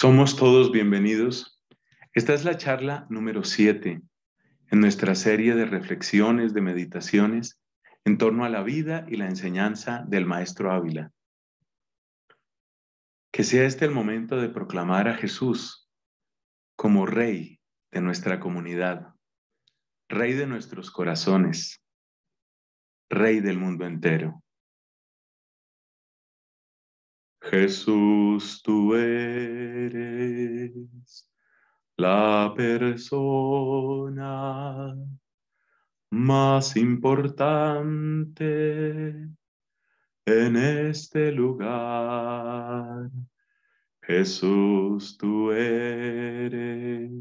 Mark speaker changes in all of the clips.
Speaker 1: Somos todos bienvenidos. Esta es la charla número 7 en nuestra serie de reflexiones, de meditaciones en torno a la vida y la enseñanza del Maestro Ávila. Que sea este el momento de proclamar a Jesús como Rey
Speaker 2: de nuestra comunidad, Rey de nuestros corazones, Rey del mundo entero. Jesús, tú eres la persona más importante en este lugar. Jesús, tú eres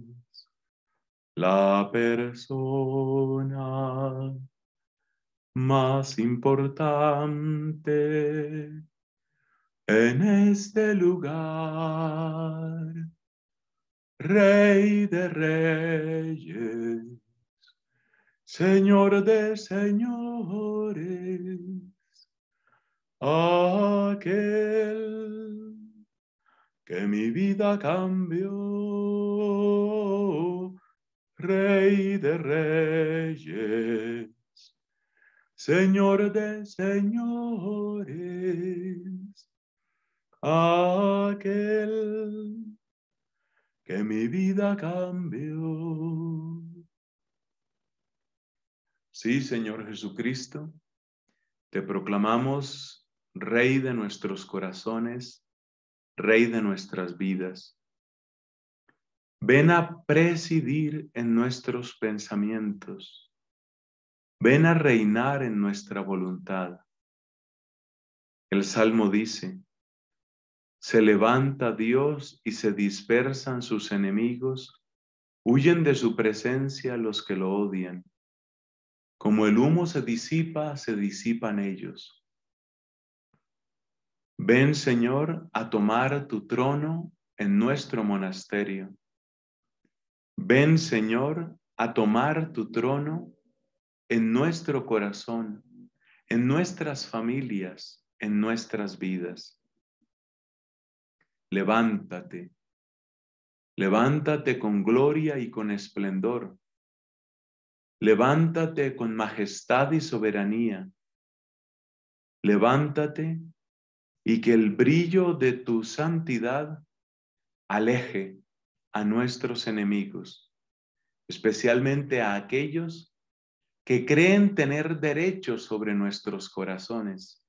Speaker 2: la persona más importante en este lugar, Rey de Reyes, Señor de Señores, aquel que mi vida cambió, Rey de Reyes, Señor de Señores aquel que mi vida cambió. Sí, Señor Jesucristo,
Speaker 1: te proclamamos Rey de nuestros corazones, Rey de nuestras vidas. Ven a presidir en nuestros pensamientos. Ven a reinar en nuestra voluntad. El Salmo dice, se levanta Dios y se dispersan sus enemigos, huyen de su presencia los que lo odian. Como el humo se disipa, se disipan ellos. Ven, Señor, a tomar tu trono en nuestro monasterio. Ven, Señor, a tomar tu trono en nuestro corazón, en nuestras familias, en nuestras vidas levántate, levántate con gloria y con esplendor, levántate con majestad y soberanía, levántate y que el brillo de tu santidad aleje a nuestros enemigos, especialmente a aquellos que creen tener derecho sobre nuestros corazones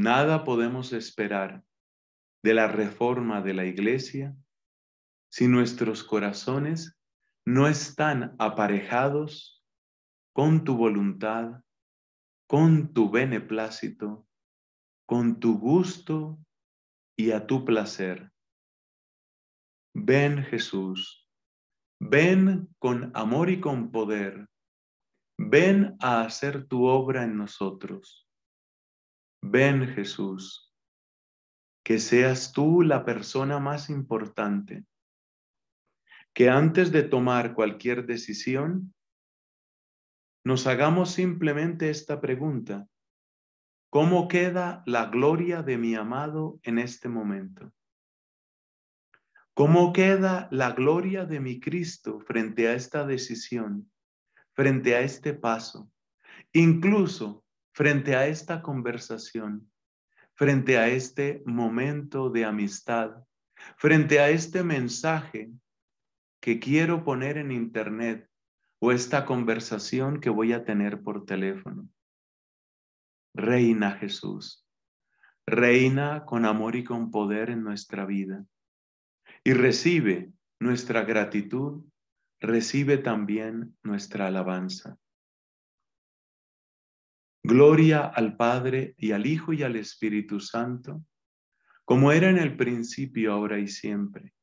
Speaker 1: Nada podemos esperar de la reforma de la Iglesia si nuestros corazones no están aparejados con tu voluntad, con tu beneplácito, con tu gusto y a tu placer. Ven Jesús, ven con amor y con poder, ven a hacer tu obra en nosotros. Ven Jesús, que seas tú la persona más importante, que antes de tomar cualquier decisión, nos hagamos simplemente esta pregunta. ¿Cómo queda la gloria de mi amado en este momento? ¿Cómo queda la gloria de mi Cristo frente a esta decisión, frente a este paso? Incluso frente a esta conversación, frente a este momento de amistad, frente a este mensaje que quiero poner en internet o esta conversación que voy a tener por teléfono. Reina Jesús, reina con amor y con poder en nuestra vida y recibe nuestra gratitud, recibe también nuestra alabanza. Gloria al Padre y al Hijo y al Espíritu
Speaker 2: Santo, como era en el principio, ahora y siempre,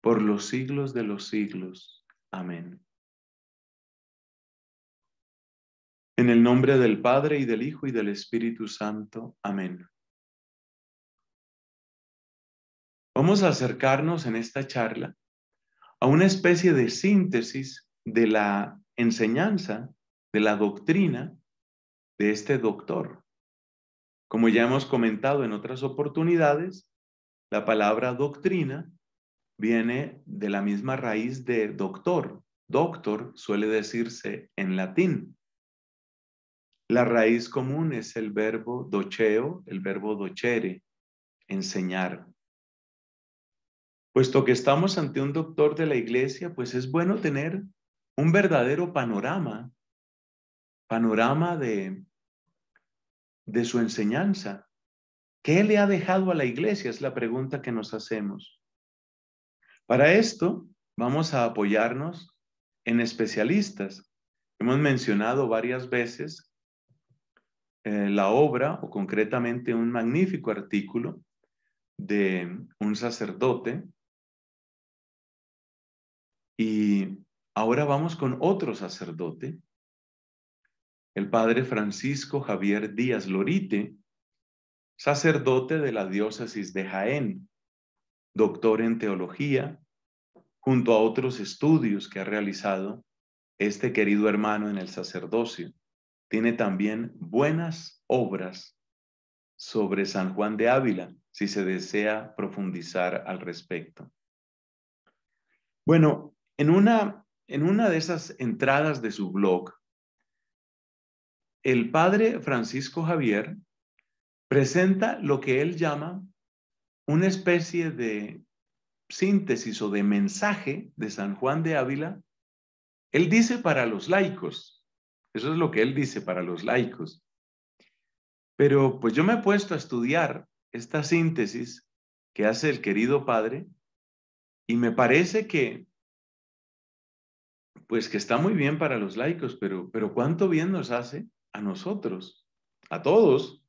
Speaker 2: por los siglos de los siglos. Amén.
Speaker 1: En el nombre del Padre y del Hijo y del Espíritu Santo. Amén. Vamos a acercarnos en esta charla a una especie de síntesis de la enseñanza, de la doctrina de este doctor. Como ya hemos comentado en otras oportunidades, la palabra doctrina viene de la misma raíz de doctor. Doctor suele decirse en latín. La raíz común es el verbo doceo, el verbo docere, enseñar. Puesto que estamos ante un doctor de la iglesia, pues es bueno tener un verdadero panorama, panorama de de su enseñanza? ¿Qué le ha dejado a la iglesia? Es la pregunta que nos hacemos. Para esto vamos a apoyarnos en especialistas. Hemos mencionado varias veces eh, la obra o concretamente un magnífico artículo de un sacerdote. Y ahora vamos con otro sacerdote el padre Francisco Javier Díaz Lorite, sacerdote de la diócesis de Jaén, doctor en teología, junto a otros estudios que ha realizado este querido hermano en el sacerdocio. Tiene también buenas obras sobre San Juan de Ávila, si se desea profundizar al respecto. Bueno, en una, en una de esas entradas de su blog, el padre Francisco Javier presenta lo que él llama una especie de síntesis o de mensaje de San Juan de Ávila. Él dice para los laicos, eso es lo que él dice para los laicos. Pero pues yo me he puesto a estudiar esta síntesis que hace el querido padre y me parece que pues que está muy bien para los laicos, pero pero cuánto bien nos hace a nosotros, a todos.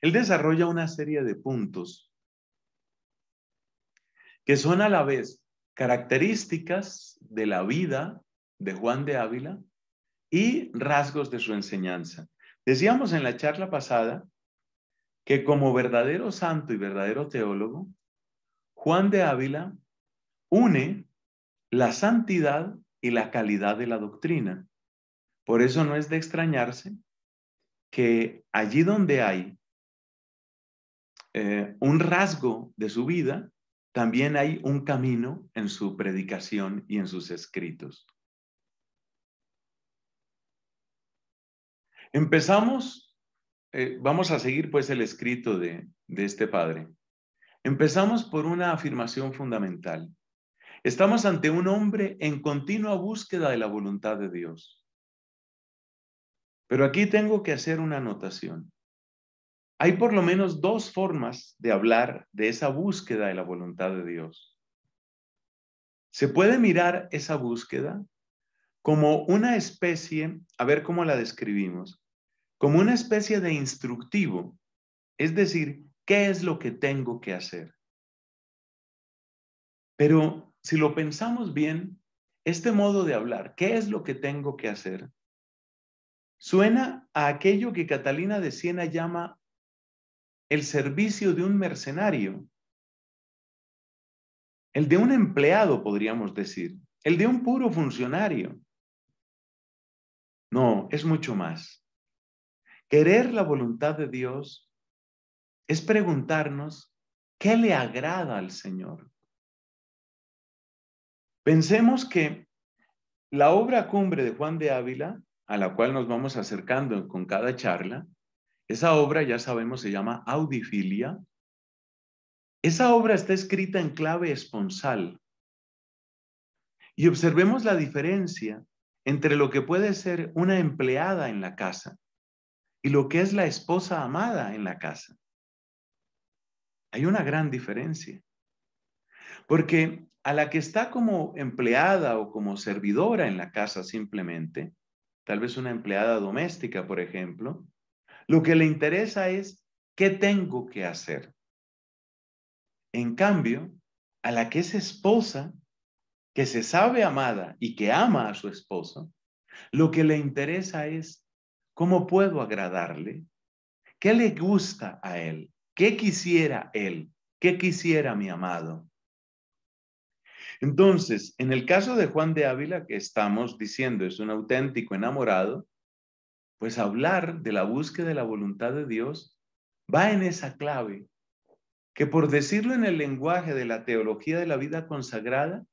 Speaker 1: Él desarrolla una serie de puntos que son a la vez características de la vida de Juan de Ávila y rasgos de su enseñanza. Decíamos en la charla pasada que como verdadero santo y verdadero teólogo, Juan de Ávila une la santidad y la calidad de la doctrina. Por eso no es de extrañarse que allí donde hay eh, un rasgo de su vida, también hay un camino en su predicación y en sus escritos. Empezamos, eh, vamos a seguir pues el escrito de este padre. Empezamos por una afirmación fundamental. Estamos ante un hombre en continua búsqueda de la voluntad de Dios. Pero aquí tengo que hacer una anotación. Hay por lo menos dos formas de hablar de esa búsqueda de la voluntad de Dios. Se puede mirar esa búsqueda como una especie, a ver cómo la describimos, como una especie de instructivo, es decir, ¿qué es lo que tengo que hacer? Pero si lo pensamos bien, este modo de hablar, ¿qué es lo que tengo que hacer? Suena a aquello que Catalina de Siena llama el servicio de un mercenario, el de un empleado, podríamos decir, el de un puro funcionario. No, es mucho más. Querer la voluntad de Dios es preguntarnos qué le agrada al Señor. Pensemos que la obra cumbre de Juan de Ávila a la cual nos vamos acercando con cada charla. Esa obra, ya sabemos, se llama Audifilia. Esa obra está escrita en clave esponsal. Y observemos la diferencia entre lo que puede ser una empleada en la casa y lo que es la esposa amada en la casa. Hay una gran diferencia. Porque a la que está como empleada o como servidora en la casa simplemente, tal vez una empleada doméstica, por ejemplo, lo que le interesa es qué tengo que hacer. En cambio, a la que es esposa, que se sabe amada y que ama a su esposo, lo que le interesa es cómo puedo agradarle, qué le gusta a él, qué quisiera él, qué quisiera mi amado. Entonces, en el caso de Juan de Ávila, que estamos diciendo es un auténtico enamorado, pues hablar de la búsqueda de la voluntad de Dios va en esa clave, que por decirlo en el lenguaje de la teología de la vida consagrada,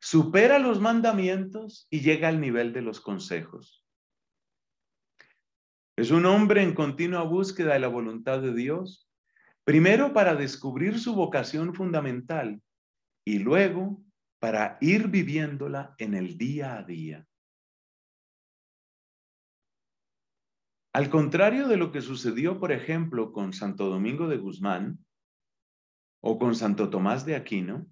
Speaker 1: supera los mandamientos y llega al nivel de los consejos. Es un hombre en continua búsqueda de la voluntad de Dios, primero para descubrir su vocación fundamental y luego para ir viviéndola en el día a día. Al contrario de lo que sucedió, por ejemplo, con Santo Domingo de Guzmán o con Santo Tomás de Aquino,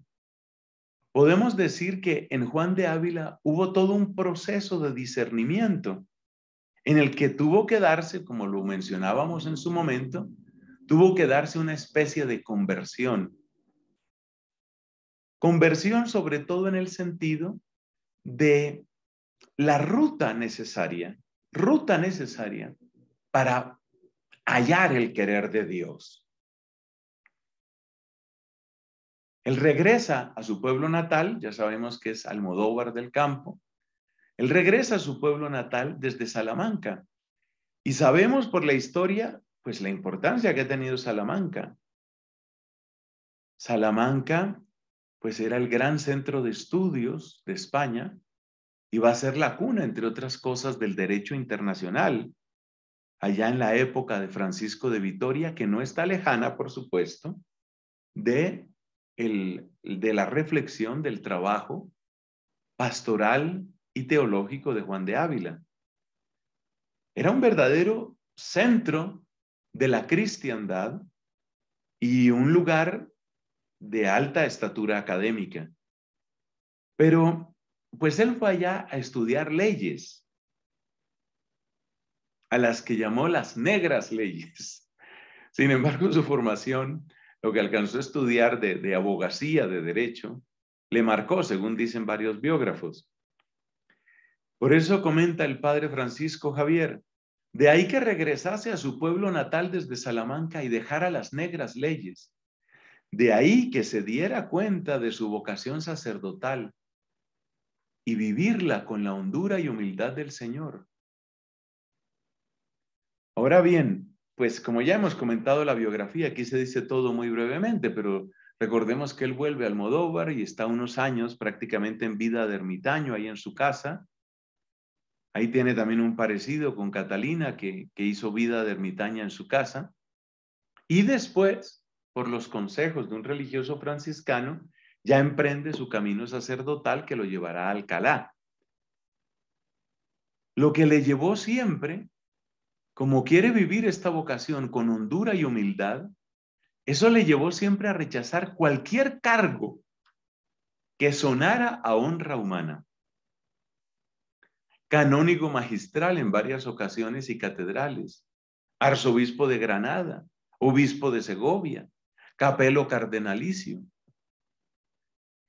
Speaker 1: podemos decir que en Juan de Ávila hubo todo un proceso de discernimiento en el que tuvo que darse, como lo mencionábamos en su momento, tuvo que darse una especie de conversión Conversión sobre todo en el sentido de la ruta necesaria, ruta necesaria para hallar el querer de Dios. Él regresa a su pueblo natal, ya sabemos que es Almodóvar del Campo. Él regresa a su pueblo natal desde Salamanca. Y sabemos por la historia, pues la importancia que ha tenido Salamanca. Salamanca pues era el gran centro de estudios de España y va a ser la cuna, entre otras cosas, del derecho internacional, allá en la época de Francisco de Vitoria, que no está lejana, por supuesto, de, el, de la reflexión del trabajo pastoral y teológico de Juan de Ávila. Era un verdadero centro de la cristiandad y un lugar de alta estatura académica. Pero pues él fue allá a estudiar leyes, a las que llamó las negras leyes. Sin embargo, su formación, lo que alcanzó a estudiar de, abogacía, de derecho, le marcó, según dicen varios biógrafos. Por eso comenta el padre Francisco Javier, de ahí que regresase a su pueblo natal desde Salamanca y dejara las negras leyes de ahí que se diera cuenta de su vocación sacerdotal y vivirla con la hondura y humildad del Señor. Ahora bien, pues como ya hemos comentado la biografía, aquí se dice todo muy brevemente, pero recordemos que él vuelve al Modóvar y está unos años prácticamente en vida de ermitaño ahí en su casa. Ahí tiene también un parecido con Catalina, que, que hizo vida de ermitaña en su casa. Y después por los consejos de un religioso franciscano, ya emprende su camino sacerdotal que lo llevará a Alcalá. Lo que le llevó siempre, como quiere vivir esta vocación con hondura y humildad, eso le llevó siempre a rechazar cualquier cargo que sonara a honra humana. Canónigo magistral en varias ocasiones y catedrales, arzobispo de Granada, obispo de Segovia, capelo cardenalicio.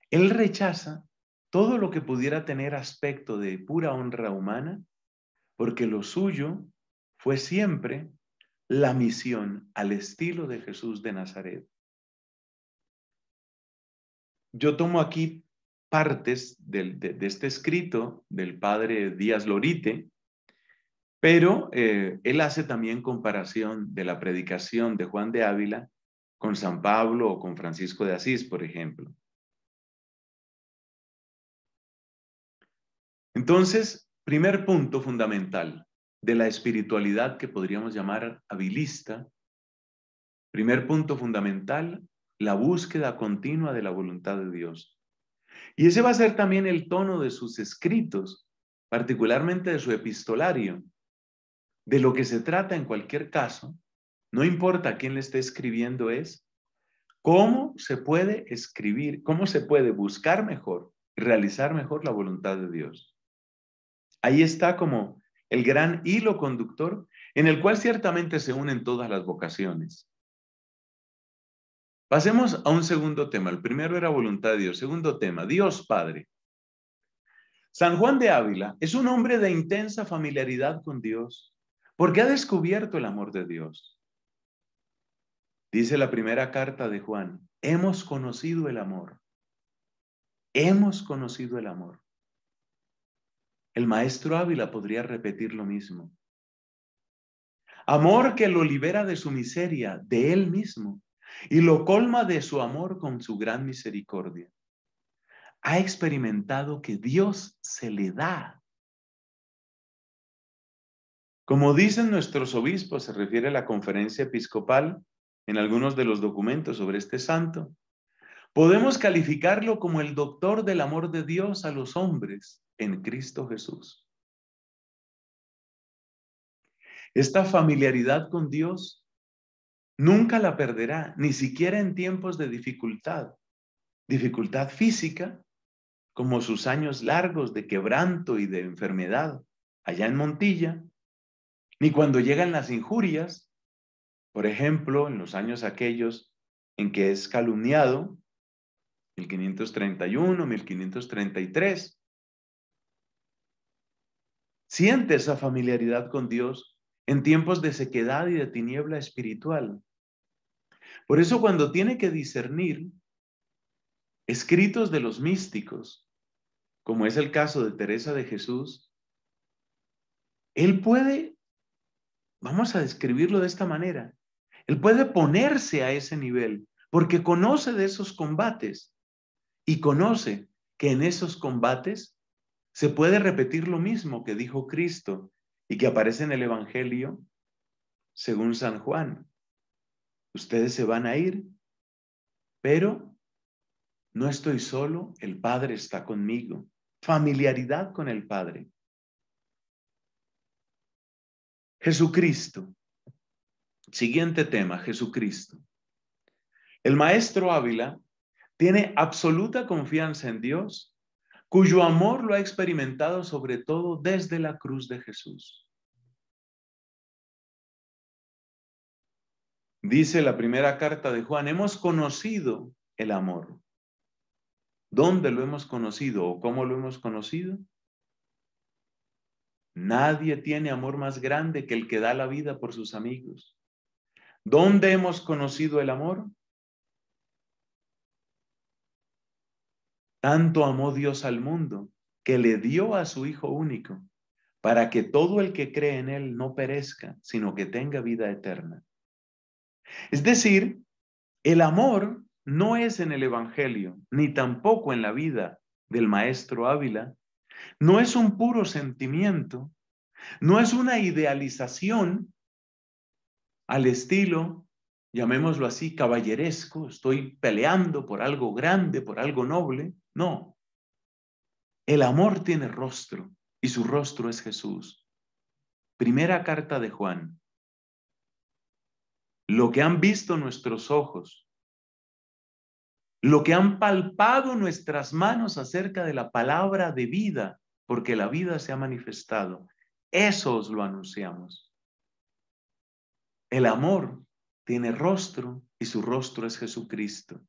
Speaker 1: Él rechaza todo lo que pudiera tener aspecto de pura honra humana, porque lo suyo fue siempre la misión al estilo de Jesús de Nazaret. Yo tomo aquí partes de, este escrito del padre Díaz Lorite, pero eh, él hace también comparación de la predicación de Juan de Ávila con San Pablo o con Francisco de Asís, por ejemplo. Entonces, primer punto fundamental de la espiritualidad que podríamos llamar habilista, primer punto fundamental, la búsqueda continua de la voluntad de Dios. Y ese va a ser también el tono de sus escritos, particularmente de su epistolario. De lo que se trata en cualquier caso no importa quién le esté escribiendo es cómo se puede escribir, cómo se puede buscar mejor, y realizar mejor la voluntad de Dios. Ahí está como el gran hilo conductor en el cual ciertamente se unen todas las vocaciones. Pasemos a un segundo tema. El primero era voluntad de Dios. Segundo tema, Dios Padre. San Juan de Ávila es un hombre de intensa familiaridad con Dios porque ha descubierto el amor de Dios. Dice la primera carta de Juan, hemos conocido el amor. Hemos conocido el amor. El maestro Ávila podría repetir lo mismo. Amor que lo libera de su miseria, de él mismo, y lo colma de su amor con su gran misericordia. Ha experimentado que Dios se le da. Como dicen nuestros obispos, se refiere a la conferencia episcopal, en algunos de los documentos sobre este santo, podemos calificarlo como el doctor del amor de Dios a los hombres en Cristo Jesús. Esta familiaridad con Dios nunca la perderá, ni siquiera en tiempos de dificultad, dificultad física, como sus años largos de quebranto y de enfermedad allá en Montilla, ni cuando llegan las injurias, por ejemplo, en los años aquellos en que es calumniado, 1531, 1533, siente esa familiaridad con Dios en tiempos de sequedad y de tiniebla espiritual. Por eso cuando tiene que discernir escritos de los místicos, como es el caso de Teresa de Jesús, él puede, vamos a describirlo de esta manera, él puede ponerse a ese nivel porque conoce de esos combates y conoce que en esos combates se puede repetir lo mismo que dijo Cristo y que aparece en el Evangelio según San Juan. Ustedes se van a ir, pero no estoy solo, el Padre está conmigo. Familiaridad con el Padre. Jesucristo, Siguiente tema, Jesucristo. El maestro Ávila tiene absoluta confianza en Dios, cuyo amor lo ha experimentado sobre todo desde la cruz de Jesús. Dice la primera carta de Juan, hemos conocido el amor. ¿Dónde lo hemos conocido o cómo lo hemos conocido? Nadie tiene amor más grande que el que da la vida por sus amigos. ¿Dónde hemos conocido el amor? Tanto amó Dios al mundo que le dio a su Hijo único para que todo el que cree en Él no perezca, sino que tenga vida eterna. Es decir, el amor no es en el Evangelio, ni tampoco en la vida del maestro Ávila, no es un puro sentimiento, no es una idealización al estilo, llamémoslo así, caballeresco, estoy peleando por algo grande, por algo noble. No. El amor tiene rostro y su rostro es Jesús. Primera carta de Juan. Lo que han visto nuestros ojos, lo que han palpado nuestras manos acerca de la palabra de vida, porque la vida se ha manifestado, eso os lo anunciamos el amor tiene rostro y su rostro es Jesucristo.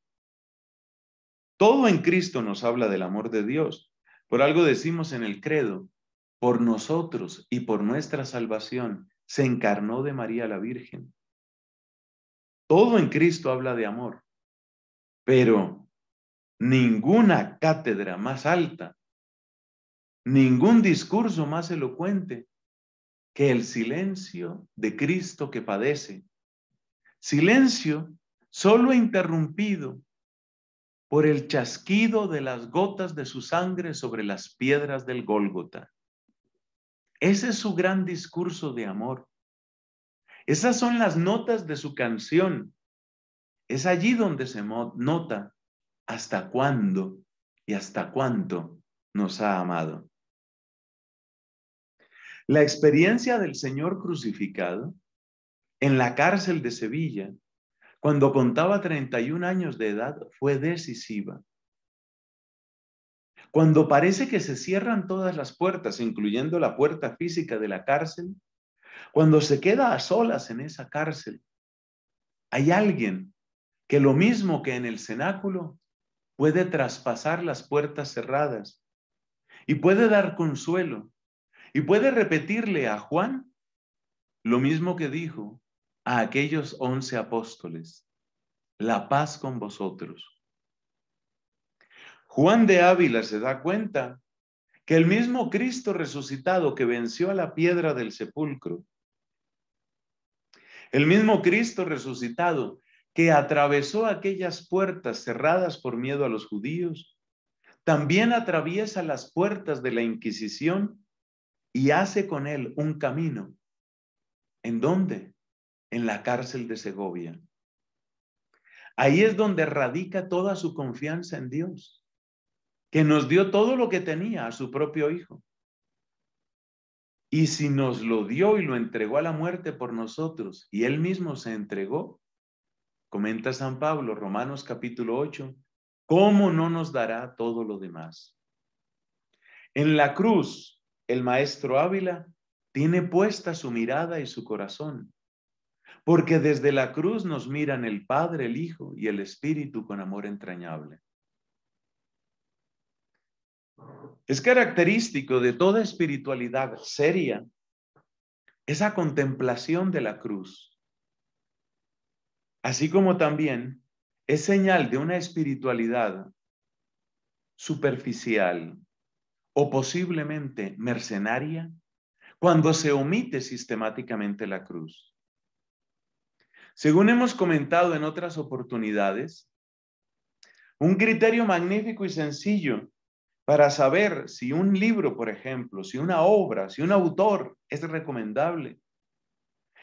Speaker 1: Todo en Cristo nos habla del amor de Dios. Por algo decimos en el credo, por nosotros y por nuestra salvación se encarnó de María la Virgen. Todo en Cristo habla de amor, pero ninguna cátedra más alta, ningún discurso más elocuente que el silencio de Cristo que padece. Silencio solo interrumpido por el chasquido de las gotas de su sangre sobre las piedras del Gólgota. Ese es su gran discurso de amor. Esas son las notas de su canción. Es allí donde se nota hasta cuándo y hasta cuánto nos ha amado. La experiencia del Señor crucificado en la cárcel de Sevilla, cuando contaba 31 años de edad, fue decisiva. Cuando parece que se cierran todas las puertas, incluyendo la puerta física de la cárcel, cuando se queda a solas en esa cárcel, hay alguien que lo mismo que en el cenáculo puede traspasar las puertas cerradas y puede dar consuelo y puede repetirle a Juan lo mismo que dijo a aquellos once apóstoles, la paz con vosotros. Juan de Ávila se da cuenta que el mismo Cristo resucitado que venció a la piedra del sepulcro, el mismo Cristo resucitado que atravesó aquellas puertas cerradas por miedo a los judíos, también atraviesa las puertas de la Inquisición y hace con él un camino. ¿En dónde? En la cárcel de Segovia. Ahí es donde radica toda su confianza en Dios, que nos dio todo lo que tenía a su propio Hijo. Y si nos lo dio y lo entregó a la muerte por nosotros, y él mismo se entregó, comenta San Pablo, Romanos capítulo 8, ¿cómo no nos dará todo lo demás? En la cruz, el maestro Ávila tiene puesta su mirada y su corazón, porque desde la cruz nos miran el Padre, el Hijo y el Espíritu con amor entrañable. Es característico de toda espiritualidad seria esa contemplación de la cruz, así como también es señal de una espiritualidad superficial, o posiblemente mercenaria cuando se omite sistemáticamente la cruz. Según hemos comentado en otras oportunidades, un criterio magnífico y sencillo para saber si un libro, por ejemplo, si una obra, si un autor es recomendable,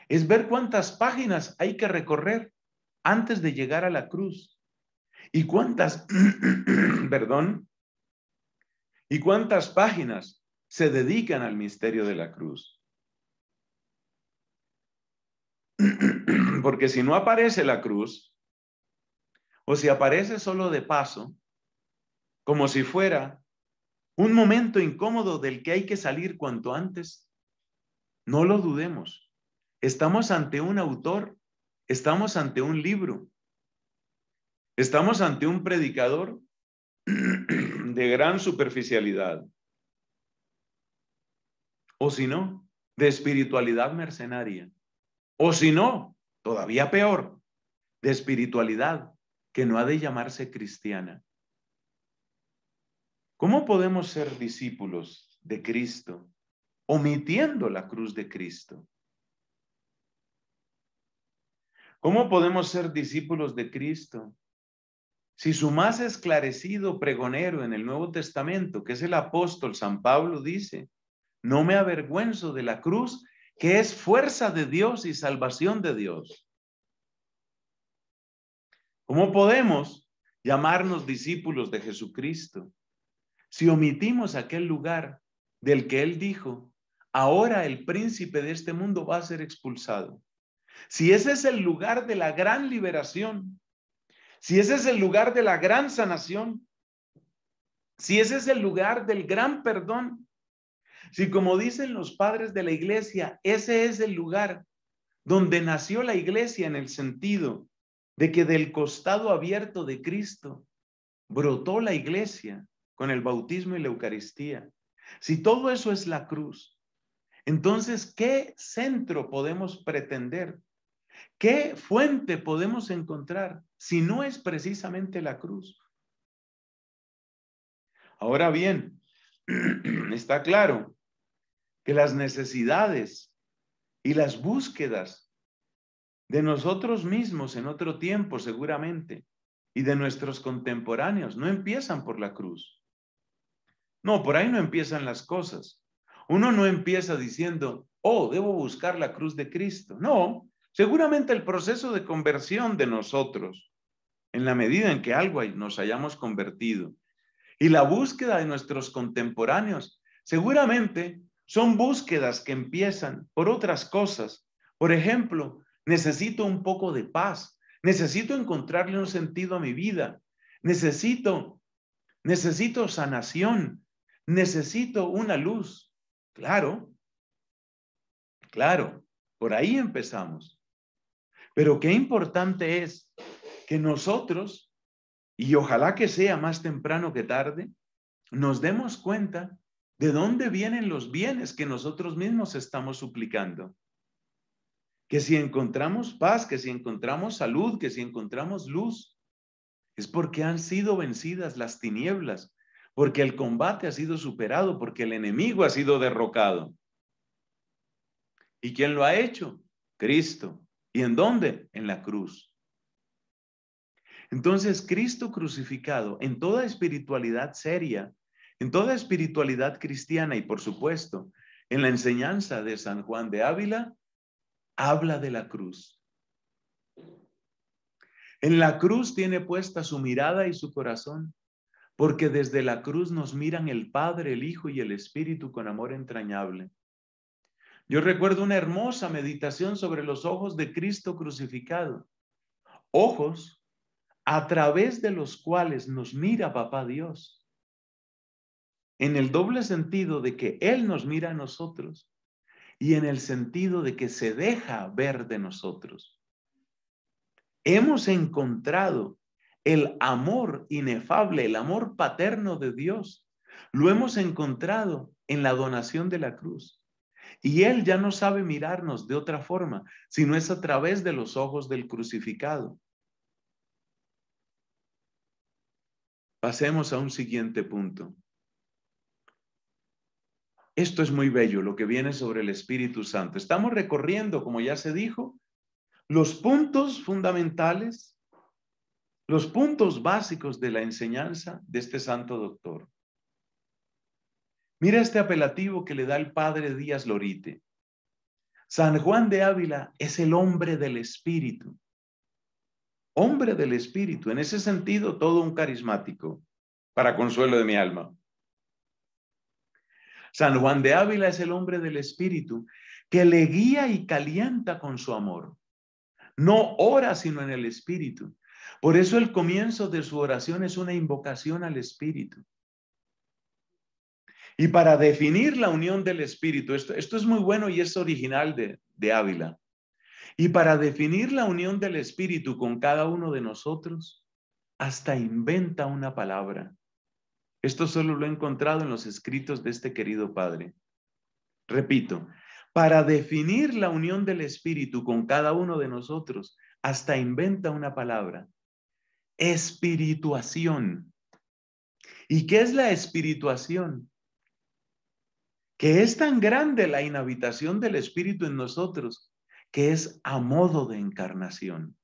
Speaker 1: es ver cuántas páginas hay que recorrer antes de llegar a la cruz y cuántas, perdón, ¿Y cuántas páginas se dedican al misterio de la cruz? Porque si no aparece la cruz, o si aparece solo de paso, como si fuera un momento incómodo del que hay que salir cuanto antes, no lo dudemos. Estamos ante un autor, estamos ante un libro, estamos ante un predicador de gran superficialidad. O si no, de espiritualidad mercenaria. O si no, todavía peor, de espiritualidad que no ha de llamarse cristiana. ¿Cómo podemos ser discípulos de Cristo omitiendo la cruz de Cristo? ¿Cómo podemos ser discípulos de Cristo si su más esclarecido pregonero en el Nuevo Testamento, que es el apóstol San Pablo, dice, no me avergüenzo de la cruz, que es fuerza de Dios y salvación de Dios. ¿Cómo podemos llamarnos discípulos de Jesucristo si omitimos aquel lugar del que Él dijo, ahora el príncipe de este mundo va a ser expulsado? Si ese es el lugar de la gran liberación, si ese es el lugar de la gran sanación, si ese es el lugar del gran perdón, si como dicen los padres de la iglesia, ese es el lugar donde nació la iglesia en el sentido de que del costado abierto de Cristo brotó la iglesia con el bautismo y la Eucaristía. Si todo eso es la cruz, entonces, ¿qué centro podemos pretender ¿Qué fuente podemos encontrar si no es precisamente la cruz? Ahora bien, está claro que las necesidades y las búsquedas de nosotros mismos en otro tiempo seguramente y de nuestros contemporáneos no empiezan por la cruz. No, por ahí no empiezan las cosas. Uno no empieza diciendo, oh, debo buscar la cruz de Cristo. No, Seguramente el proceso de conversión de nosotros, en la medida en que algo nos hayamos convertido, y la búsqueda de nuestros contemporáneos, seguramente son búsquedas que empiezan por otras cosas. Por ejemplo, necesito un poco de paz, necesito encontrarle un sentido a mi vida, necesito, necesito sanación, necesito una luz. Claro, claro, por ahí empezamos. Pero qué importante es que nosotros, y ojalá que sea más temprano que tarde, nos demos cuenta de dónde vienen los bienes que nosotros mismos estamos suplicando. Que si encontramos paz, que si encontramos salud, que si encontramos luz, es porque han sido vencidas las tinieblas, porque el combate ha sido superado, porque el enemigo ha sido derrocado. ¿Y quién lo ha hecho? Cristo. ¿Y en dónde? En la cruz. Entonces, Cristo crucificado, en toda espiritualidad seria, en toda espiritualidad cristiana y por supuesto, en la enseñanza de San Juan de Ávila, habla de la cruz. En la cruz tiene puesta su mirada y su corazón, porque desde la cruz nos miran el Padre, el Hijo y el Espíritu con amor entrañable. Yo recuerdo una hermosa meditación sobre los ojos de Cristo crucificado. Ojos a través de los cuales nos mira Papá Dios. En el doble sentido de que Él nos mira a nosotros y en el sentido de que se deja ver de nosotros. Hemos encontrado el amor inefable, el amor paterno de Dios. Lo hemos encontrado en la donación de la cruz. Y Él ya no sabe mirarnos de otra forma, sino es a través de los ojos del crucificado. Pasemos a un siguiente punto. Esto es muy bello, lo que viene sobre el Espíritu Santo. Estamos recorriendo, como ya se dijo, los puntos fundamentales, los puntos básicos de la enseñanza de este santo doctor. Mira este apelativo que le da el padre Díaz Lorite. San Juan de Ávila es el hombre del espíritu. Hombre del espíritu. En ese sentido, todo un carismático, para consuelo de mi alma. San Juan de Ávila es el hombre del espíritu que le guía y calienta con su amor. No ora sino en el espíritu. Por eso el comienzo de su oración es una invocación al espíritu. Y para definir la unión del Espíritu, esto, es muy bueno y es original de Ávila. Y para definir la unión del Espíritu con cada uno de nosotros, hasta inventa una palabra. Esto solo lo he encontrado en los escritos de este querido Padre. Repito, para definir la unión del Espíritu con cada uno de nosotros, hasta inventa una palabra. Espirituación. ¿Y qué es la espirituación? que es tan grande la inhabitación del Espíritu en nosotros, que es a modo de encarnación.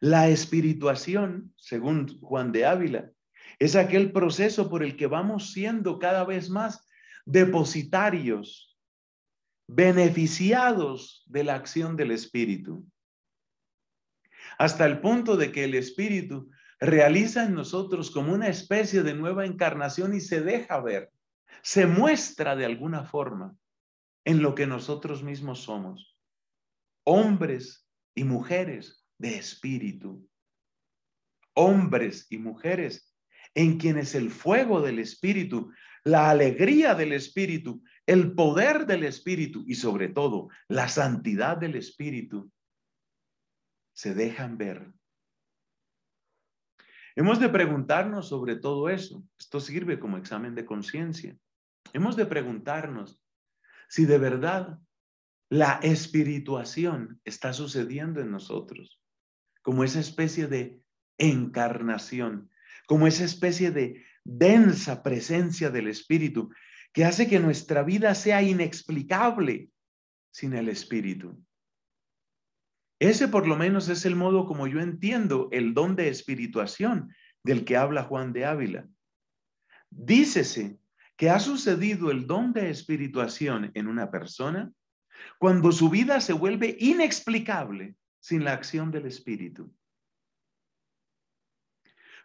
Speaker 1: La espirituación, según Juan de Ávila, es aquel proceso por el que vamos siendo cada vez más depositarios, beneficiados de la acción del Espíritu, hasta el punto de que el Espíritu realiza en nosotros como una especie de nueva encarnación y se deja ver se muestra de alguna forma en lo que nosotros mismos somos, hombres y mujeres de espíritu, hombres y mujeres en quienes el fuego del espíritu, la alegría del espíritu, el poder del espíritu y sobre todo la santidad del espíritu se dejan ver. Hemos de preguntarnos sobre todo eso. Esto sirve como examen de conciencia. Hemos de preguntarnos si de verdad la espirituación está sucediendo en nosotros, como esa especie de encarnación, como esa especie de densa presencia del Espíritu que hace que nuestra vida sea inexplicable sin el Espíritu. Ese por lo menos es el modo como yo entiendo el don de espirituación del que habla Juan de Ávila. Dícese que ha sucedido el don de espirituación en una persona cuando su vida se vuelve inexplicable sin la acción del espíritu.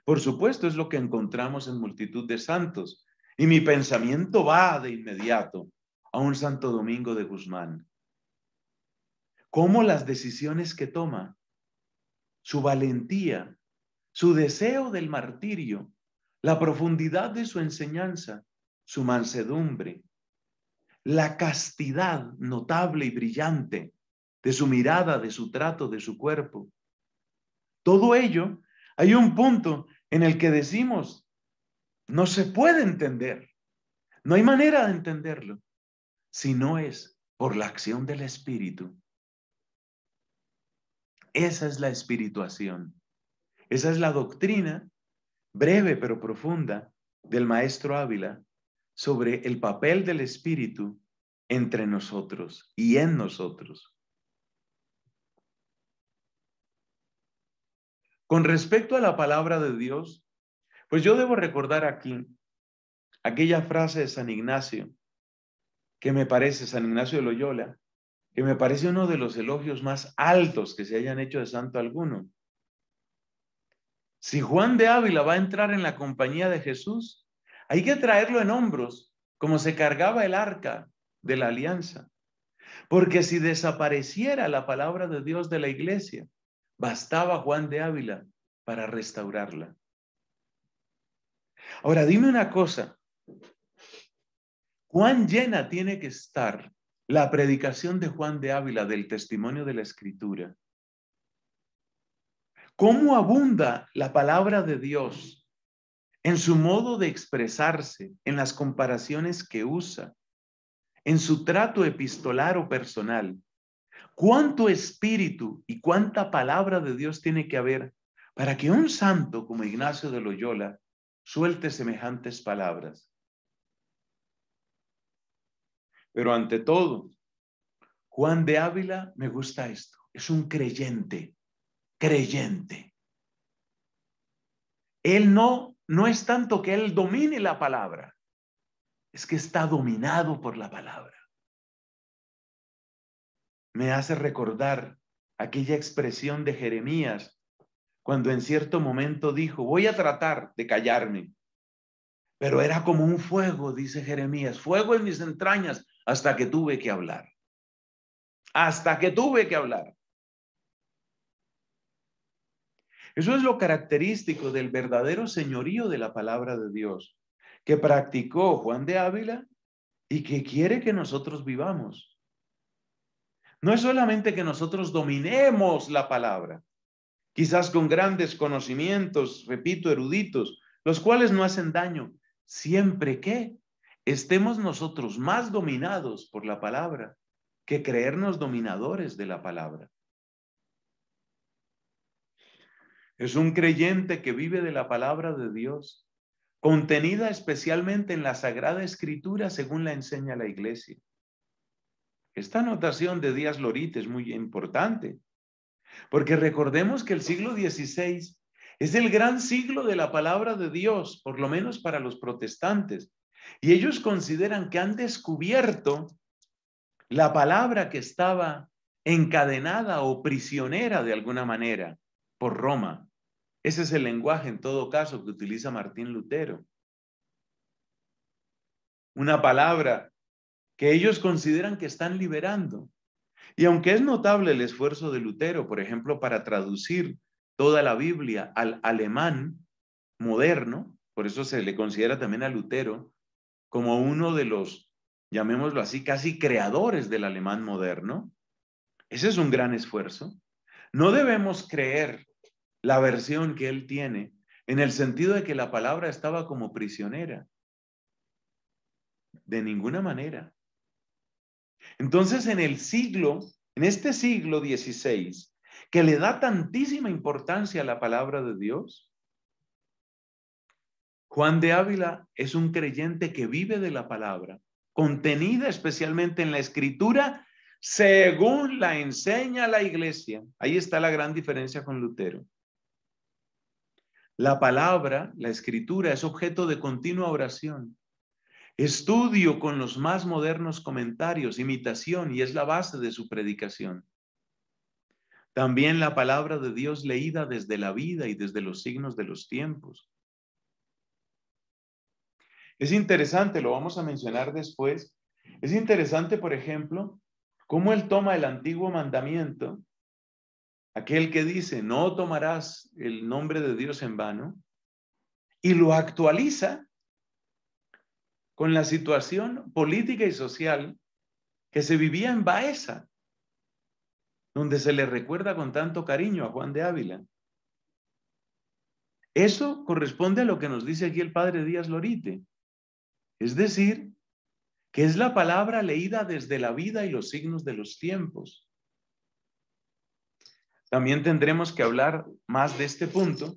Speaker 1: Por supuesto, es lo que encontramos en multitud de santos. Y mi pensamiento va de inmediato a un Santo Domingo de Guzmán. Cómo las decisiones que toma, su valentía, su deseo del martirio, la profundidad de su enseñanza, su mansedumbre, la castidad notable y brillante de su mirada, de su trato, de su cuerpo. Todo ello, hay un punto en el que decimos, no se puede entender, no hay manera de entenderlo, si no es por la acción del Espíritu. Esa es la espirituación, esa es la doctrina breve pero profunda del maestro Ávila sobre el papel del Espíritu entre nosotros y en nosotros. Con respecto a la palabra de Dios, pues yo debo recordar aquí aquella frase de San Ignacio, que me parece, San Ignacio de Loyola, que me parece uno de los elogios más altos que se hayan hecho de santo alguno. Si Juan de Ávila va a entrar en la compañía de Jesús, hay que traerlo en hombros, como se cargaba el arca de la alianza. Porque si desapareciera la palabra de Dios de la iglesia, bastaba Juan de Ávila para restaurarla. Ahora dime una cosa, ¿cuán llena tiene que estar la predicación de Juan de Ávila del testimonio de la escritura? ¿Cómo abunda la palabra de Dios en su modo de expresarse, en las comparaciones que usa, en su trato epistolar o personal. ¿Cuánto espíritu y cuánta palabra de Dios tiene que haber para que un santo como Ignacio de Loyola suelte semejantes palabras? Pero ante todo, Juan de Ávila, me gusta esto, es un creyente, creyente. Él no no es tanto que él domine la palabra, es que está dominado por la palabra. Me hace recordar aquella expresión de Jeremías cuando en cierto momento dijo, voy a tratar de callarme, pero era como un fuego, dice Jeremías, fuego en mis entrañas hasta que tuve que hablar, hasta que tuve que hablar. Eso es lo característico del verdadero señorío de la palabra de Dios, que practicó Juan de Ávila y que quiere que nosotros vivamos. No es solamente que nosotros dominemos la palabra, quizás con grandes conocimientos, repito, eruditos, los cuales no hacen daño, siempre que estemos nosotros más dominados por la palabra que creernos dominadores de la palabra. Es un creyente que vive de la palabra de Dios, contenida especialmente en la Sagrada Escritura según la enseña la Iglesia. Esta anotación de Díaz Lorit es muy importante, porque recordemos que el siglo XVI es el gran siglo de la palabra de Dios, por lo menos para los protestantes, y ellos consideran que han descubierto la palabra que estaba encadenada o prisionera de alguna manera por Roma. Ese es el lenguaje, en todo caso, que utiliza Martín Lutero. Una palabra que ellos consideran que están liberando. Y aunque es notable el esfuerzo de Lutero, por ejemplo, para traducir toda la Biblia al alemán moderno, por eso se le considera también a Lutero como uno de los, llamémoslo así, casi creadores del alemán moderno, ese es un gran esfuerzo. No debemos creer la versión que él tiene, en el sentido de que la palabra estaba como prisionera. De ninguna manera. Entonces, en el siglo, en este siglo XVI, que le da tantísima importancia a la palabra de Dios, Juan de Ávila es un creyente que vive de la palabra, contenida especialmente en la escritura, según la enseña la iglesia. Ahí está la gran diferencia con Lutero. La palabra, la escritura, es objeto de continua oración. Estudio con los más modernos comentarios, imitación, y es la base de su predicación. También la palabra de Dios leída desde la vida y desde los signos de los tiempos. Es interesante, lo vamos a mencionar después. Es interesante, por ejemplo, cómo él toma el antiguo mandamiento aquel que dice, no tomarás el nombre de Dios en vano, y lo actualiza con la situación política y social que se vivía en Baeza, donde se le recuerda con tanto cariño a Juan de Ávila. Eso corresponde a lo que nos dice aquí el padre Díaz Lorite, es decir, que es la palabra leída desde la vida y los signos de los tiempos. También tendremos que hablar más de este punto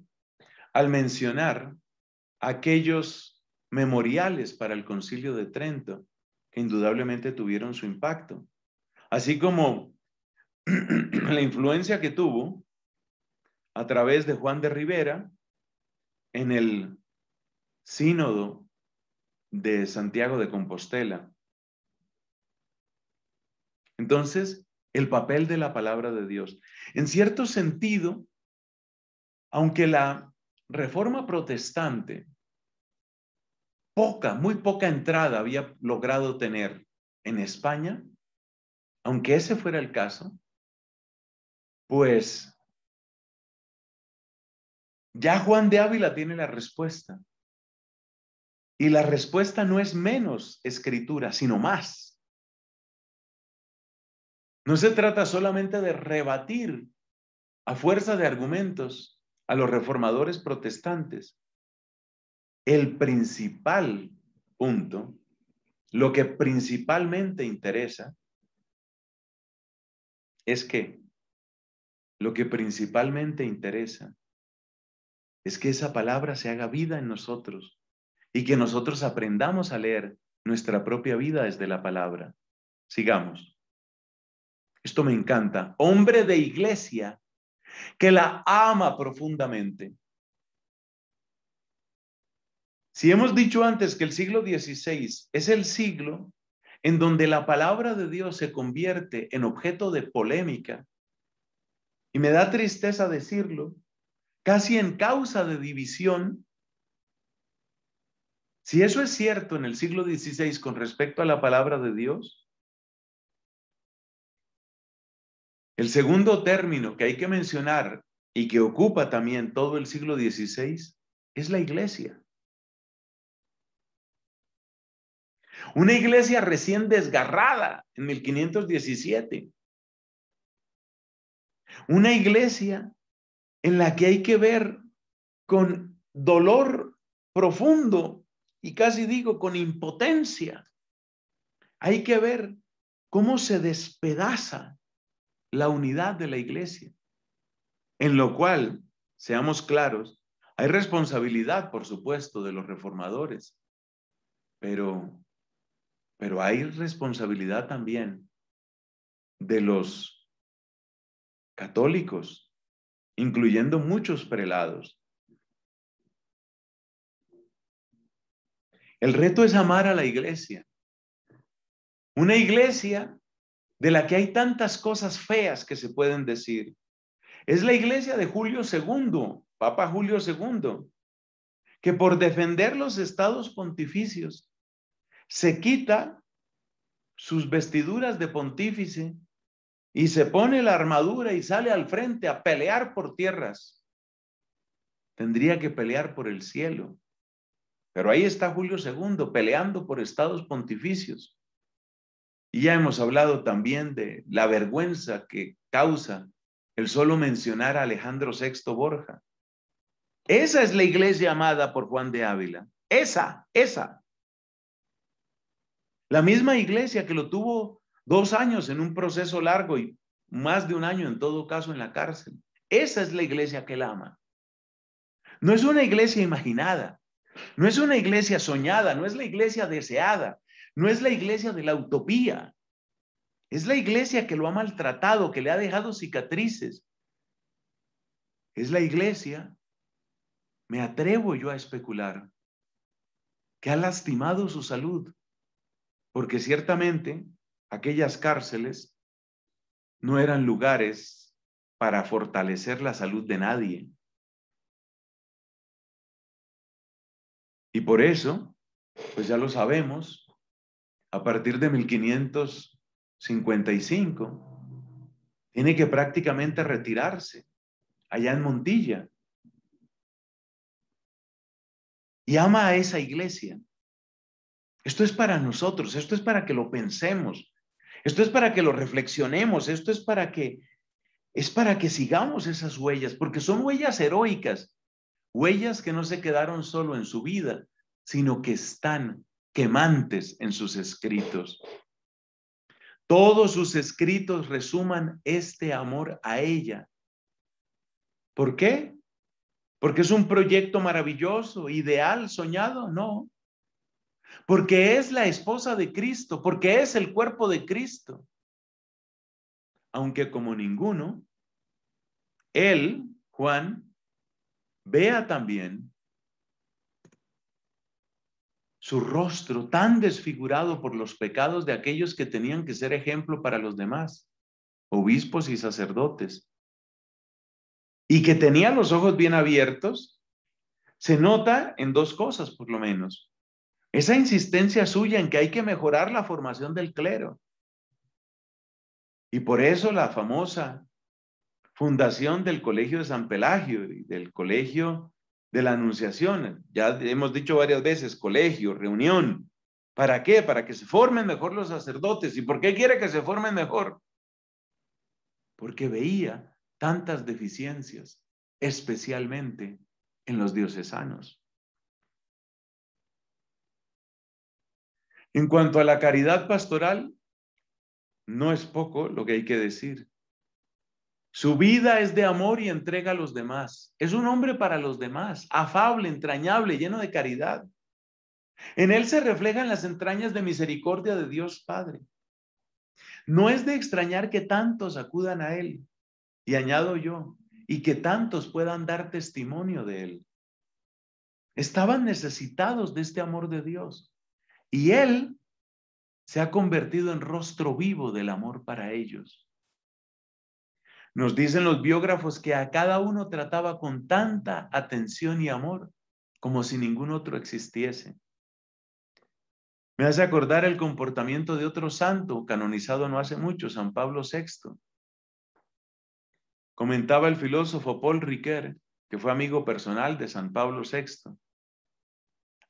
Speaker 1: al mencionar aquellos memoriales para el concilio de Trento que indudablemente tuvieron su impacto, así como la influencia que tuvo a través de Juan de Rivera en el sínodo de Santiago de Compostela. Entonces, el papel de la palabra de Dios. En cierto sentido, aunque la reforma protestante poca, muy poca entrada había logrado tener en España,
Speaker 2: aunque ese fuera el caso, pues ya Juan de Ávila tiene la respuesta.
Speaker 1: Y la respuesta no es menos escritura, sino más. No se trata solamente de rebatir a fuerza de argumentos a los reformadores protestantes. El principal punto, lo que principalmente interesa, es que lo que principalmente interesa es que esa palabra se haga vida en nosotros y que nosotros aprendamos a leer nuestra propia vida desde la palabra. Sigamos esto me encanta, hombre de iglesia que la ama profundamente. Si hemos dicho antes que el siglo XVI es el siglo en donde la palabra de Dios se convierte en objeto de polémica, y me da tristeza decirlo, casi en causa de división, si eso es cierto en el siglo XVI con respecto a la palabra de Dios, El segundo término que hay que mencionar y que ocupa también todo el siglo XVI es la iglesia. Una iglesia recién desgarrada en 1517. Una iglesia en la que hay que ver con dolor profundo y casi digo con impotencia. Hay que ver cómo se despedaza la unidad de la iglesia, en lo cual, seamos claros, hay responsabilidad, por supuesto, de los reformadores, pero, pero hay responsabilidad
Speaker 2: también de los católicos, incluyendo muchos prelados. El
Speaker 1: reto es amar a la iglesia. Una iglesia de la que hay tantas cosas feas que se pueden decir. Es la iglesia de Julio II, Papa Julio II, que por defender los estados pontificios se quita sus vestiduras de pontífice y se pone la armadura y sale al frente a pelear por tierras. Tendría que pelear por el cielo. Pero ahí está Julio II peleando por estados pontificios. Y ya hemos hablado también de la vergüenza que causa el solo mencionar a Alejandro VI Borja. Esa es la iglesia amada por Juan de Ávila. Esa, esa. La misma iglesia que lo tuvo dos años en un proceso largo y más de un año en todo caso en la cárcel. Esa es la iglesia que él ama. No es una iglesia imaginada, no es una iglesia soñada, no es la iglesia deseada, no es la iglesia de la utopía, es la iglesia que lo ha maltratado, que le ha dejado cicatrices. Es la iglesia, me atrevo yo a especular, que ha lastimado su salud, porque ciertamente aquellas cárceles no eran lugares para fortalecer la salud de nadie. Y por eso, pues ya lo sabemos, a partir de 1555, tiene que prácticamente retirarse allá en Montilla. Y ama a esa iglesia. Esto es para nosotros, esto es para que lo pensemos, esto es para que lo reflexionemos, esto es para que es para que sigamos esas huellas, porque son huellas heroicas, huellas que no se quedaron solo en su vida, sino que están quemantes en sus escritos. Todos sus escritos resuman este amor a ella. ¿Por qué? ¿Porque es un proyecto maravilloso, ideal, soñado? No. Porque es la esposa de Cristo, porque es el cuerpo de Cristo. Aunque como ninguno, él, Juan, vea también su rostro tan desfigurado por los pecados de aquellos que tenían que ser ejemplo para los demás, obispos y sacerdotes, y que tenía los ojos bien abiertos, se nota en dos cosas por lo menos. Esa insistencia suya en que hay que mejorar la formación del clero. Y por eso la famosa fundación del Colegio de San Pelagio y del Colegio de la anunciación. Ya hemos dicho varias veces, colegio, reunión. ¿Para qué? Para que se formen mejor los sacerdotes. ¿Y por qué quiere que se formen mejor? Porque veía tantas deficiencias, especialmente en los diocesanos. En cuanto a la caridad pastoral, no es poco lo que hay que decir. Su vida es de amor y entrega a los demás. Es un hombre para los demás, afable, entrañable, lleno de caridad. En él se reflejan las entrañas de misericordia de Dios Padre. No es de extrañar que tantos acudan a él, y añado yo, y que tantos puedan dar testimonio de él. Estaban necesitados de este amor de Dios, y él se ha convertido en rostro vivo del amor para ellos. Nos dicen los biógrafos que a cada uno trataba con tanta atención y amor como si ningún otro existiese. Me hace acordar el comportamiento de otro santo canonizado no hace mucho, San Pablo VI. Comentaba el filósofo Paul Riquet, que fue amigo personal de San Pablo VI.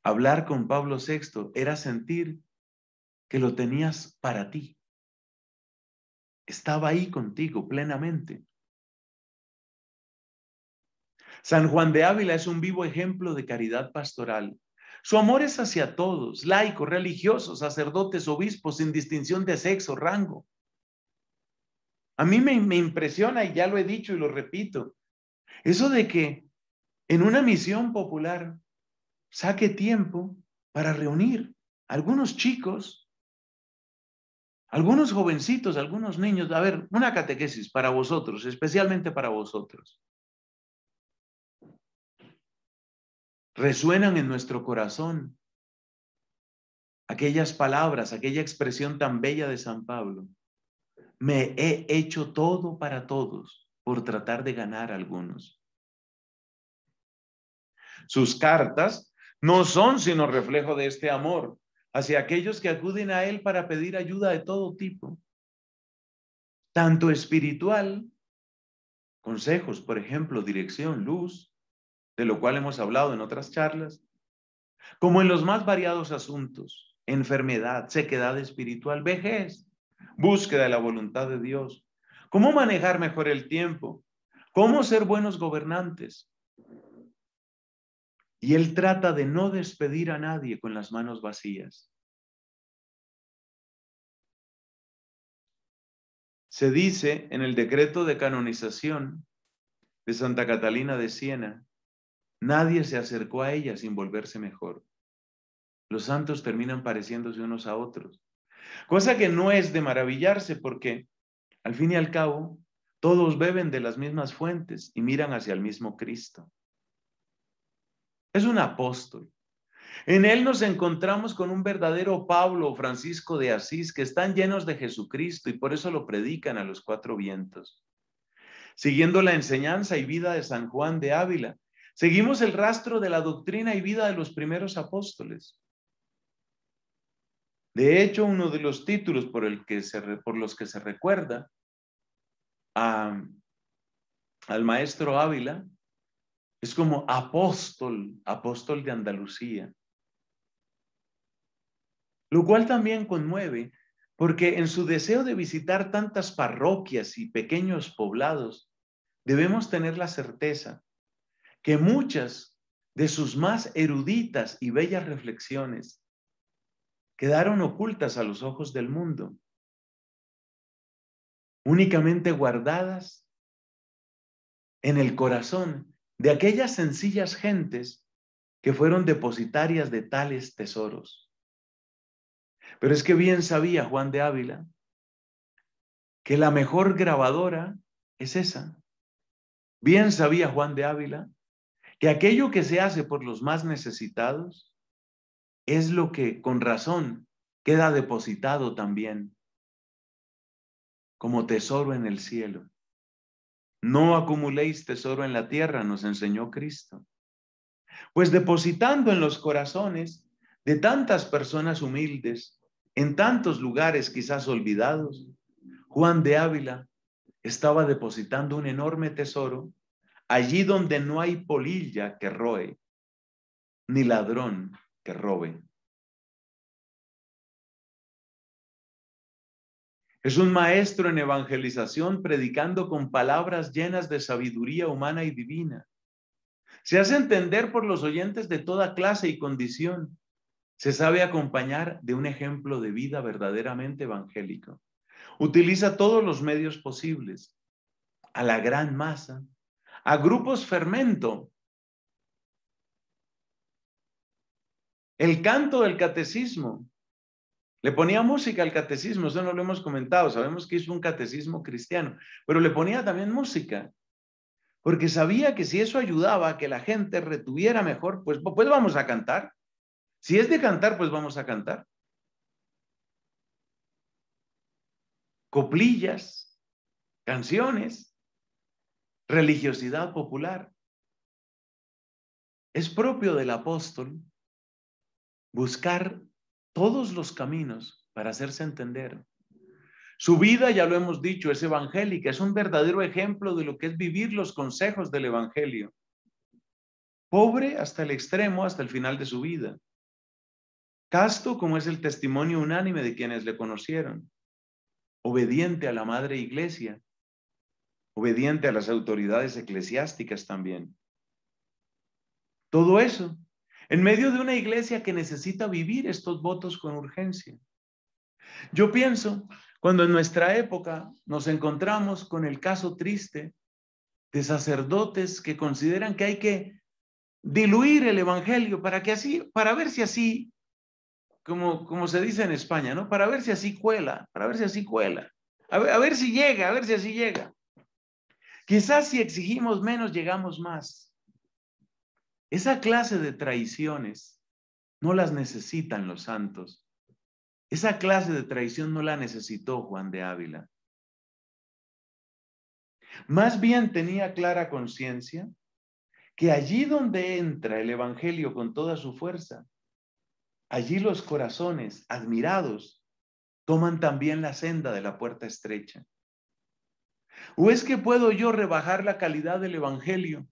Speaker 1: Hablar con Pablo VI era sentir que lo tenías para ti, estaba ahí contigo plenamente. San Juan de Ávila es un vivo ejemplo de caridad pastoral. Su amor es hacia todos, laicos, religiosos, sacerdotes, obispos, sin distinción de sexo, rango. A mí me, me impresiona, y ya lo he dicho y lo repito, eso de que en una misión popular saque tiempo para reunir a algunos chicos algunos jovencitos, algunos niños, a ver, una catequesis para vosotros, especialmente para vosotros. Resuenan en nuestro corazón aquellas palabras, aquella expresión tan bella de San Pablo. Me he hecho todo para todos por tratar de ganar a algunos. Sus cartas no son sino reflejo de este amor, hacia aquellos que acuden a Él para pedir ayuda de todo tipo, tanto espiritual, consejos, por ejemplo, dirección, luz, de lo cual hemos hablado en otras charlas, como en los más variados asuntos, enfermedad, sequedad espiritual, vejez, búsqueda de la voluntad de Dios, cómo manejar mejor el tiempo, cómo ser buenos gobernantes, y él trata de no despedir a nadie con las manos vacías. Se dice en el decreto de canonización de Santa Catalina de Siena, nadie se acercó a ella sin volverse mejor. Los santos terminan pareciéndose unos a otros. Cosa que no es de maravillarse porque, al fin y al cabo, todos beben de las mismas fuentes y miran hacia el mismo Cristo es un apóstol. En él nos encontramos con un verdadero Pablo o Francisco de Asís que están llenos de Jesucristo y por eso lo predican a los cuatro vientos. Siguiendo la enseñanza y vida de San Juan de Ávila, seguimos el rastro de la doctrina y vida de los primeros
Speaker 2: apóstoles.
Speaker 1: De hecho, uno de los títulos por, el que se, por los que se recuerda al maestro Ávila es como apóstol, apóstol de Andalucía. Lo cual también conmueve porque en su deseo de visitar tantas parroquias y pequeños poblados, debemos tener la certeza que muchas de sus más eruditas y bellas reflexiones quedaron ocultas a los ojos del mundo, únicamente guardadas en el corazón de aquellas sencillas gentes que fueron depositarias de tales tesoros. Pero es que bien sabía Juan de Ávila que la mejor grabadora es esa. Bien sabía Juan de Ávila que aquello que se hace por los más necesitados es lo que con razón queda depositado también como tesoro en el cielo. No acumuléis tesoro en la tierra, nos enseñó Cristo. Pues depositando en los corazones de tantas personas humildes, en tantos lugares quizás olvidados, Juan de Ávila estaba depositando un enorme tesoro
Speaker 2: allí donde no hay polilla que roe, ni ladrón que robe.
Speaker 1: Es un maestro en evangelización predicando con palabras llenas de sabiduría humana y divina. Se hace entender por los oyentes de toda clase y condición. Se sabe acompañar de un ejemplo de vida verdaderamente evangélico. Utiliza todos los medios posibles, a la gran masa, a grupos fermento. El canto del catecismo, le ponía música al catecismo, eso no lo hemos comentado, sabemos que hizo un catecismo cristiano, pero le ponía también música, porque sabía que si eso ayudaba a que la gente retuviera mejor, pues, pues vamos a cantar. Si es de cantar, pues vamos a cantar. Coplillas, canciones, religiosidad popular. Es propio del apóstol buscar todos los caminos para hacerse entender. Su vida, ya lo hemos dicho, es evangélica, es un verdadero ejemplo de lo que es vivir los consejos del Evangelio. Pobre hasta el extremo, hasta el final de su vida. Casto como es el testimonio unánime de quienes le conocieron. Obediente a la Madre Iglesia. Obediente a las autoridades eclesiásticas también. Todo eso en medio de una iglesia que necesita vivir estos votos con urgencia. Yo pienso, cuando en nuestra época nos encontramos con el caso triste de sacerdotes que consideran que hay que diluir el evangelio para que así, para ver si así, como, se dice en España, ¿no? Para ver si así cuela, para ver si así cuela, a ver si llega, a ver si así llega. Quizás si exigimos menos, llegamos más. Esa clase de traiciones no las necesitan los santos. Esa clase de traición no la necesitó Juan de Ávila. Más bien tenía clara conciencia que allí donde entra el Evangelio con toda su fuerza, allí los corazones admirados toman también la senda de la puerta estrecha. ¿O es que puedo yo rebajar la calidad del Evangelio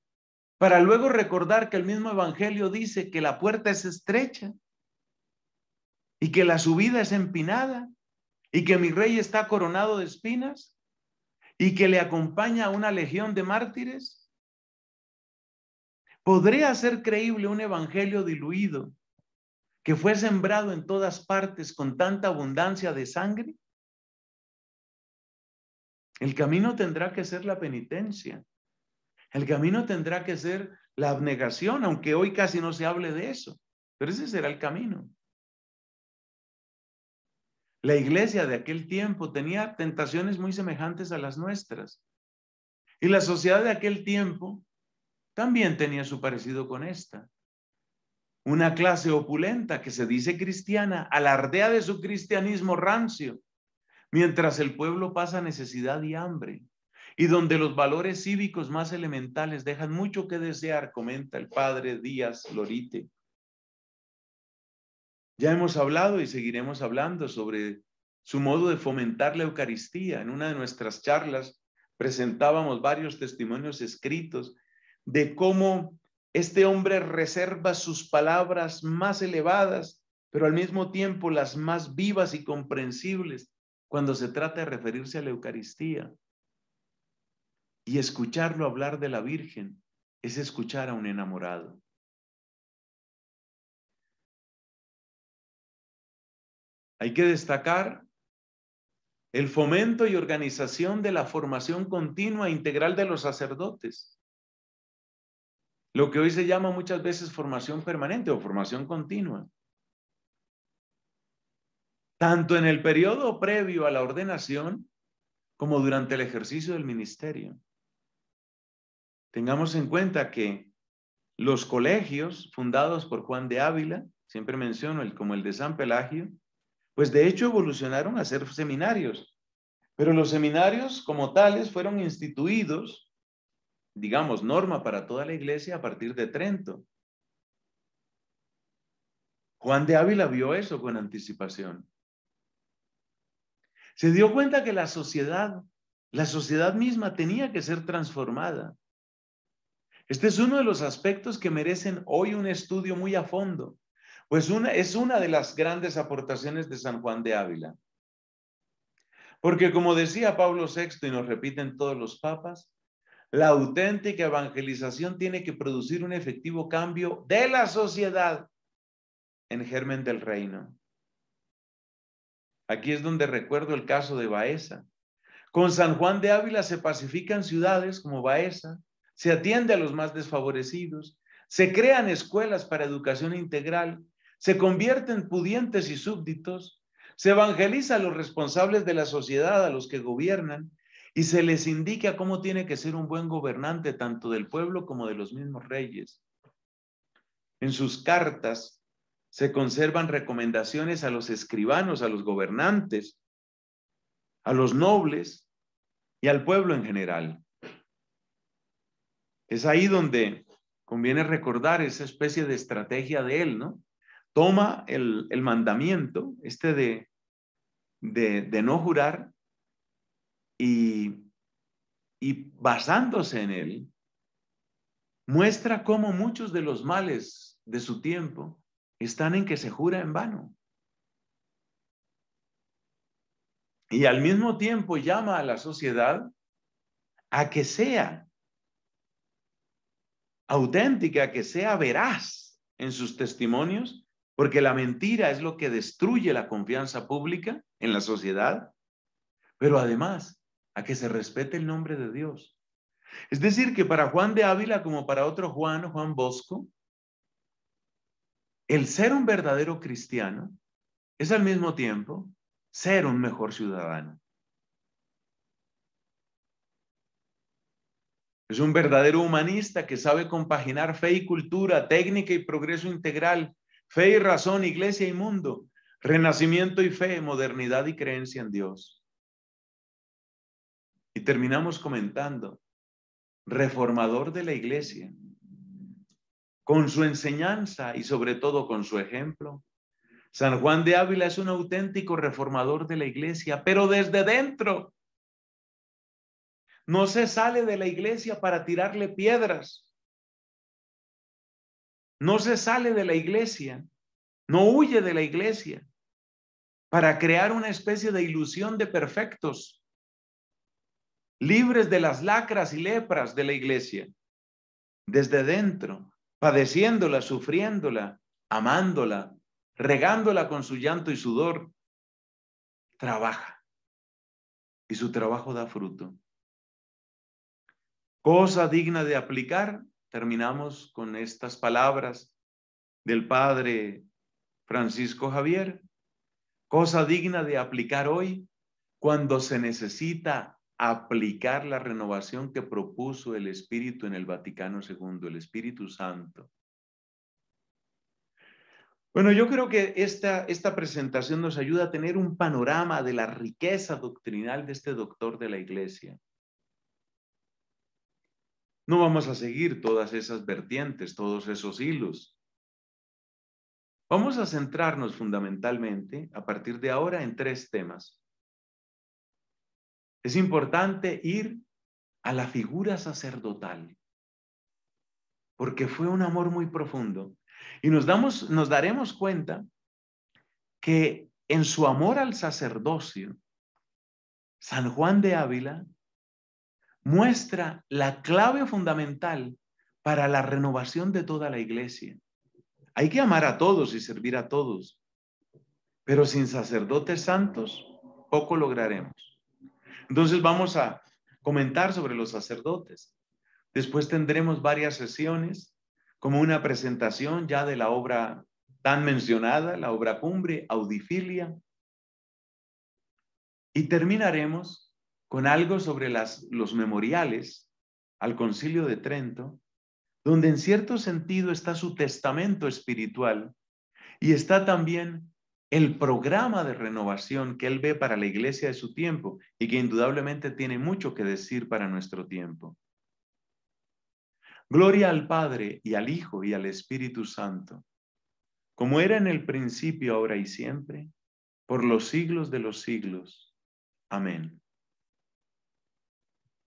Speaker 1: para luego recordar que el mismo Evangelio dice que la puerta es estrecha y que la subida es empinada y que mi rey está coronado de espinas y que le acompaña una legión de mártires? ¿Podría ser creíble un evangelio diluido que fue sembrado en todas partes con tanta abundancia de sangre? El camino tendrá que ser la penitencia. El camino tendrá que ser la abnegación, aunque hoy casi no se hable de eso, pero ese será el camino. La iglesia de aquel tiempo tenía tentaciones muy semejantes a las nuestras. Y la sociedad de aquel tiempo también tenía su parecido con esta. Una clase opulenta que se dice cristiana alardea de su cristianismo rancio, mientras el pueblo pasa necesidad y hambre y donde los valores cívicos más elementales dejan mucho que desear, comenta el padre Díaz Lorite. Ya hemos hablado y seguiremos hablando sobre su modo de fomentar la Eucaristía. En una de nuestras charlas presentábamos varios testimonios escritos de cómo este hombre reserva sus palabras más elevadas, pero al mismo tiempo las más vivas y comprensibles cuando se trata de referirse a la Eucaristía. Y escucharlo hablar de la Virgen
Speaker 2: es escuchar a un enamorado. Hay que destacar el
Speaker 1: fomento y organización de la formación continua e integral de los sacerdotes. Lo que hoy se llama muchas veces formación permanente o formación continua. Tanto en el periodo previo a la ordenación como durante el ejercicio del ministerio. Tengamos en cuenta que los colegios fundados por Juan de Ávila, siempre menciono el como el de San Pelagio, pues de hecho evolucionaron a ser seminarios, pero los seminarios como tales fueron instituidos, digamos, norma para toda la iglesia a partir de Trento. Juan de Ávila vio eso con anticipación. Se dio cuenta que la sociedad, la sociedad misma tenía que ser transformada este es uno de los aspectos que merecen hoy un estudio muy a fondo, pues es una de las grandes aportaciones de San Juan de Ávila. Porque como decía Pablo VI y nos repiten todos los papas, la auténtica evangelización tiene que producir un efectivo cambio de la sociedad en germen del reino. Aquí es donde recuerdo el caso de Baeza. Con San Juan de Ávila se pacifican ciudades como Baeza, se atiende a los más desfavorecidos, se crean escuelas para educación integral, se convierten pudientes y súbditos, se evangeliza a los responsables de la sociedad, a los que gobiernan, y se les indica cómo tiene que ser un buen gobernante tanto del pueblo como de los mismos reyes. En sus cartas se conservan recomendaciones a los escribanos, a los gobernantes, a los nobles y al pueblo en general. Es ahí donde conviene recordar esa especie de estrategia de él, ¿no? Toma el, mandamiento, este de, de, no jurar, y, y basándose en él, muestra cómo muchos de los males de su tiempo están en que se jura en vano. Y al mismo tiempo llama a la sociedad a que sea auténtica, que sea veraz en sus testimonios, porque la mentira es lo que destruye la confianza pública en la sociedad, pero además a que se respete el nombre de Dios. Es decir, que para Juan de Ávila como para otro Juan, Juan Bosco, el ser un verdadero cristiano es al mismo tiempo ser un mejor ciudadano. Es un verdadero humanista que sabe compaginar fe y cultura, técnica y progreso integral, fe y razón, iglesia y mundo, renacimiento y fe, modernidad y creencia en Dios. Y terminamos comentando, reformador de la iglesia, con su enseñanza y sobre todo con su ejemplo. San Juan de Ávila es un auténtico reformador de la iglesia, pero desde dentro, no se sale de la iglesia para tirarle piedras. No se sale de la iglesia, no huye de la iglesia para crear una especie de ilusión de perfectos, libres de las lacras y lepras de la iglesia, desde dentro, padeciéndola, sufriéndola, amándola, regándola con su llanto y sudor. Trabaja y su trabajo da fruto cosa digna de aplicar, terminamos con estas palabras del padre Francisco Javier, cosa digna de aplicar hoy cuando se necesita aplicar la renovación que propuso el Espíritu en el Vaticano II, el Espíritu Santo. Bueno, yo creo que esta, esta presentación nos ayuda a tener un panorama de la riqueza doctrinal de este doctor de la Iglesia. No vamos a seguir todas esas vertientes, todos esos hilos. Vamos a centrarnos fundamentalmente a partir de ahora en tres temas. Es importante ir a la figura sacerdotal, porque fue un amor muy profundo. Y nos, nos daremos cuenta que en su amor al sacerdocio, San Juan de Ávila muestra la clave fundamental para la renovación de toda la iglesia. Hay que amar a todos y servir a todos, pero sin sacerdotes santos poco lograremos. Entonces vamos a comentar sobre los sacerdotes. Después tendremos varias sesiones, como una presentación ya de la obra tan mencionada, la obra cumbre, Audifilia. Y terminaremos con algo sobre las, los memoriales al concilio de Trento, donde en cierto sentido está su testamento espiritual y está también el programa de renovación que él ve para la iglesia de su tiempo y que indudablemente tiene mucho que decir para nuestro tiempo. Gloria al Padre y al Hijo y al Espíritu Santo, como era en el
Speaker 2: principio, ahora y siempre, por los siglos de los siglos. Amén.